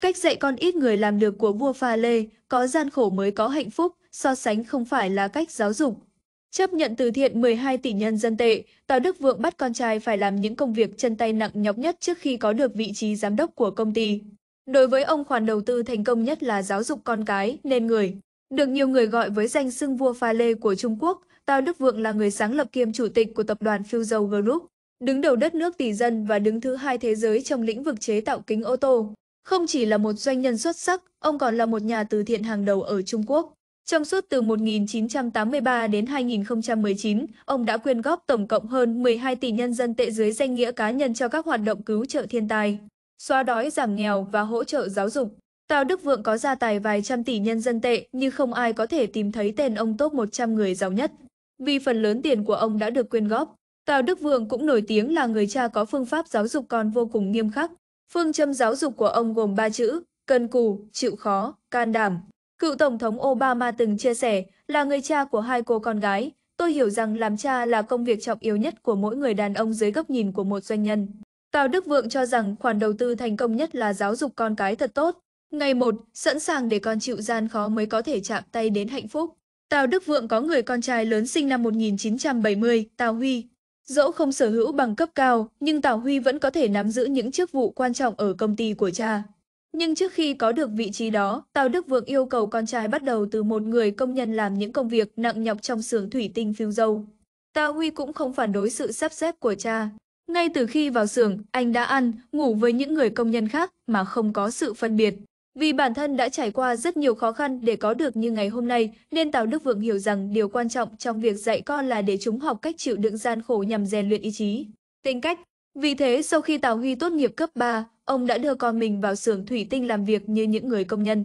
Cách dạy con ít người làm được của vua pha lê, có gian khổ mới có hạnh phúc, so sánh không phải là cách giáo dục. Chấp nhận từ thiện 12 tỷ nhân dân tệ, Tào Đức Vượng bắt con trai phải làm những công việc chân tay nặng nhọc nhất trước khi có được vị trí giám đốc của công ty. Đối với ông khoản đầu tư thành công nhất là giáo dục con cái, nên người. Được nhiều người gọi với danh xưng vua pha lê của Trung Quốc, Tào Đức Vượng là người sáng lập kiêm chủ tịch của tập đoàn Fuzhou Group, đứng đầu đất nước tỷ dân và đứng thứ hai thế giới trong lĩnh vực chế tạo kính ô tô. Không chỉ là một doanh nhân xuất sắc, ông còn là một nhà từ thiện hàng đầu ở Trung Quốc. Trong suốt từ 1983 đến 2019, ông đã quyên góp tổng cộng hơn 12 tỷ nhân dân tệ dưới danh nghĩa cá nhân cho các hoạt động cứu trợ thiên tai, xóa đói giảm nghèo và hỗ trợ giáo dục. Tào Đức Vượng có gia tài vài trăm tỷ nhân dân tệ nhưng không ai có thể tìm thấy tên ông top 100 người giàu nhất. Vì phần lớn tiền của ông đã được quyên góp, Tào Đức Vượng cũng nổi tiếng là người cha có phương pháp giáo dục còn vô cùng nghiêm khắc. Phương châm giáo dục của ông gồm ba chữ, cần cù, chịu khó, can đảm. Cựu Tổng thống Obama từng chia sẻ, là người cha của hai cô con gái, tôi hiểu rằng làm cha là công việc trọng yếu nhất của mỗi người đàn ông dưới góc nhìn của một doanh nhân. Tào Đức Vượng cho rằng khoản đầu tư thành công nhất là giáo dục con cái thật tốt. Ngày một, sẵn sàng để con chịu gian khó mới có thể chạm tay đến hạnh phúc. Tào Đức Vượng có người con trai lớn sinh năm 1970, Tào Huy, Dẫu không sở hữu bằng cấp cao, nhưng Tào Huy vẫn có thể nắm giữ những chức vụ quan trọng ở công ty của cha. Nhưng trước khi có được vị trí đó, Tào Đức Vượng yêu cầu con trai bắt đầu từ một người công nhân làm những công việc nặng nhọc trong xưởng thủy tinh phiêu dâu. Tào Huy cũng không phản đối sự sắp xếp của cha. Ngay từ khi vào xưởng, anh đã ăn, ngủ với những người công nhân khác mà không có sự phân biệt. Vì bản thân đã trải qua rất nhiều khó khăn để có được như ngày hôm nay, nên Tào Đức Vượng hiểu rằng điều quan trọng trong việc dạy con là để chúng học cách chịu đựng gian khổ nhằm rèn luyện ý chí, tính cách. Vì thế, sau khi Tào Huy tốt nghiệp cấp 3, ông đã đưa con mình vào xưởng thủy tinh làm việc như những người công nhân.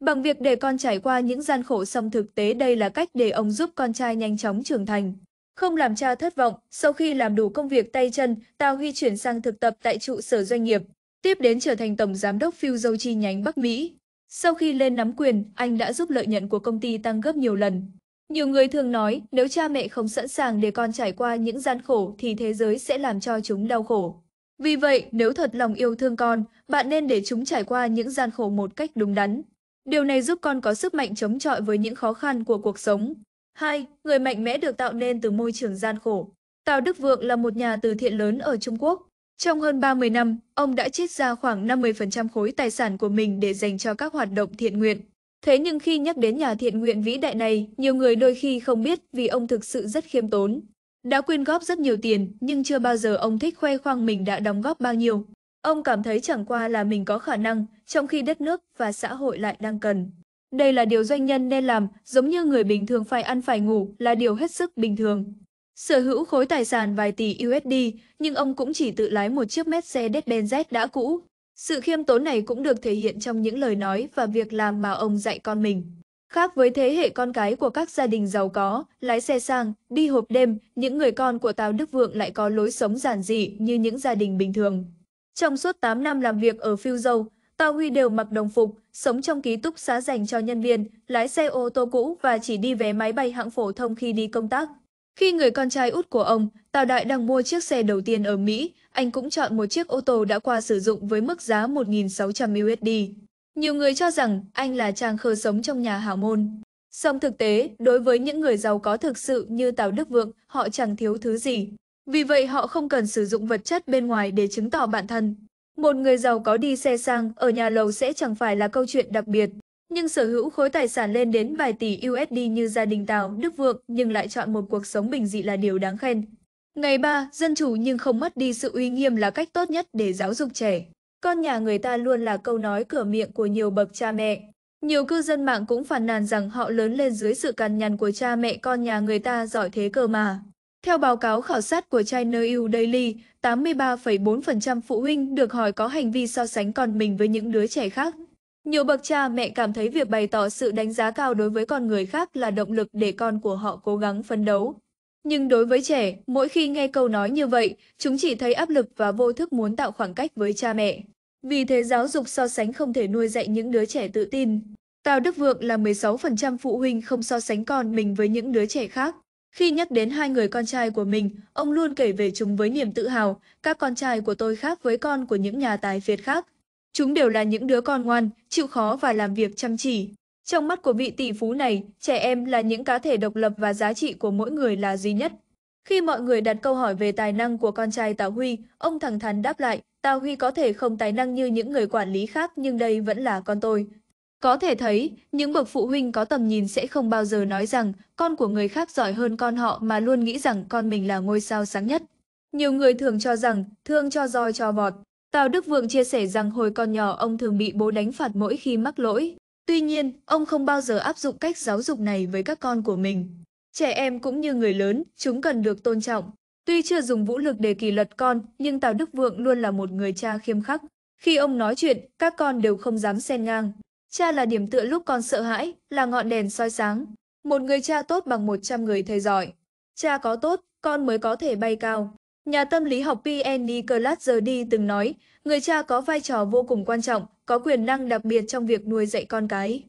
Bằng việc để con trải qua những gian khổ song thực tế đây là cách để ông giúp con trai nhanh chóng trưởng thành. Không làm cha thất vọng, sau khi làm đủ công việc tay chân, Tào Huy chuyển sang thực tập tại trụ sở doanh nghiệp tiếp đến trở thành tổng giám đốc Fuso chi nhánh Bắc Mỹ. Sau khi lên nắm quyền, anh đã giúp lợi nhuận của công ty tăng gấp nhiều lần. Nhiều người thường nói, nếu cha mẹ không sẵn sàng để con trải qua những gian khổ thì thế giới sẽ làm cho chúng đau khổ. Vì vậy, nếu thật lòng yêu thương con, bạn nên để chúng trải qua những gian khổ một cách đúng đắn. Điều này giúp con có sức mạnh chống chọi với những khó khăn của cuộc sống. 2. Người mạnh mẽ được tạo nên từ môi trường gian khổ. Tào Đức Vượng là một nhà từ thiện lớn ở Trung Quốc. Trong hơn 30 năm, ông đã chiết ra khoảng 50% khối tài sản của mình để dành cho các hoạt động thiện nguyện. Thế nhưng khi nhắc đến nhà thiện nguyện vĩ đại này, nhiều người đôi khi không biết vì ông thực sự rất khiêm tốn. Đã quyên góp rất nhiều tiền, nhưng chưa bao giờ ông thích khoe khoang mình đã đóng góp bao nhiêu. Ông cảm thấy chẳng qua là mình có khả năng, trong khi đất nước và xã hội lại đang cần. Đây là điều doanh nhân nên làm, giống như người bình thường phải ăn phải ngủ là điều hết sức bình thường. Sở hữu khối tài sản vài tỷ USD, nhưng ông cũng chỉ tự lái một chiếc Mercedes-Benz đã cũ. Sự khiêm tốn này cũng được thể hiện trong những lời nói và việc làm mà ông dạy con mình. Khác với thế hệ con cái của các gia đình giàu có, lái xe sang, đi hộp đêm, những người con của Tào Đức Vượng lại có lối sống giản dị như những gia đình bình thường. Trong suốt 8 năm làm việc ở Phiêu Dâu, Tào Huy đều mặc đồng phục, sống trong ký túc xá dành cho nhân viên, lái xe ô tô cũ và chỉ đi vé máy bay hạng phổ thông khi đi công tác. Khi người con trai út của ông, Tào Đại đang mua chiếc xe đầu tiên ở Mỹ, anh cũng chọn một chiếc ô tô đã qua sử dụng với mức giá 1.600 USD. Nhiều người cho rằng anh là chàng khờ sống trong nhà hào môn. Song thực tế, đối với những người giàu có thực sự như Tào Đức Vượng, họ chẳng thiếu thứ gì. Vì vậy họ không cần sử dụng vật chất bên ngoài để chứng tỏ bản thân. Một người giàu có đi xe sang ở nhà lầu sẽ chẳng phải là câu chuyện đặc biệt nhưng sở hữu khối tài sản lên đến vài tỷ USD như gia đình Tào Đức Vượng nhưng lại chọn một cuộc sống bình dị là điều đáng khen. Ngày ba, dân chủ nhưng không mất đi sự uy nghiêm là cách tốt nhất để giáo dục trẻ. Con nhà người ta luôn là câu nói cửa miệng của nhiều bậc cha mẹ. Nhiều cư dân mạng cũng phàn nàn rằng họ lớn lên dưới sự cằn nhằn của cha mẹ con nhà người ta giỏi thế cơ mà. Theo báo cáo khảo sát của China U Daily, 83,4% phụ huynh được hỏi có hành vi so sánh con mình với những đứa trẻ khác nhiều bậc cha mẹ cảm thấy việc bày tỏ sự đánh giá cao đối với con người khác là động lực để con của họ cố gắng phấn đấu. Nhưng đối với trẻ, mỗi khi nghe câu nói như vậy, chúng chỉ thấy áp lực và vô thức muốn tạo khoảng cách với cha mẹ. Vì thế giáo dục so sánh không thể nuôi dạy những đứa trẻ tự tin. Tào Đức Vượng là 16% phụ huynh không so sánh con mình với những đứa trẻ khác. Khi nhắc đến hai người con trai của mình, ông luôn kể về chúng với niềm tự hào, các con trai của tôi khác với con của những nhà tài phiệt khác. Chúng đều là những đứa con ngoan, chịu khó và làm việc chăm chỉ. Trong mắt của vị tỷ phú này, trẻ em là những cá thể độc lập và giá trị của mỗi người là duy nhất. Khi mọi người đặt câu hỏi về tài năng của con trai Tào Huy, ông thẳng thắn đáp lại, Tào Huy có thể không tài năng như những người quản lý khác nhưng đây vẫn là con tôi. Có thể thấy, những bậc phụ huynh có tầm nhìn sẽ không bao giờ nói rằng con của người khác giỏi hơn con họ mà luôn nghĩ rằng con mình là ngôi sao sáng nhất. Nhiều người thường cho rằng thương cho roi cho vọt, Tào Đức Vượng chia sẻ rằng hồi còn nhỏ ông thường bị bố đánh phạt mỗi khi mắc lỗi. Tuy nhiên, ông không bao giờ áp dụng cách giáo dục này với các con của mình. Trẻ em cũng như người lớn, chúng cần được tôn trọng. Tuy chưa dùng vũ lực để kỷ luật con, nhưng Tào Đức Vượng luôn là một người cha khiêm khắc. Khi ông nói chuyện, các con đều không dám xen ngang. Cha là điểm tựa lúc con sợ hãi, là ngọn đèn soi sáng. Một người cha tốt bằng 100 người thầy giỏi. Cha có tốt, con mới có thể bay cao. Nhà tâm lý học P.N. giờ đi từng nói, người cha có vai trò vô cùng quan trọng, có quyền năng đặc biệt trong việc nuôi dạy con cái.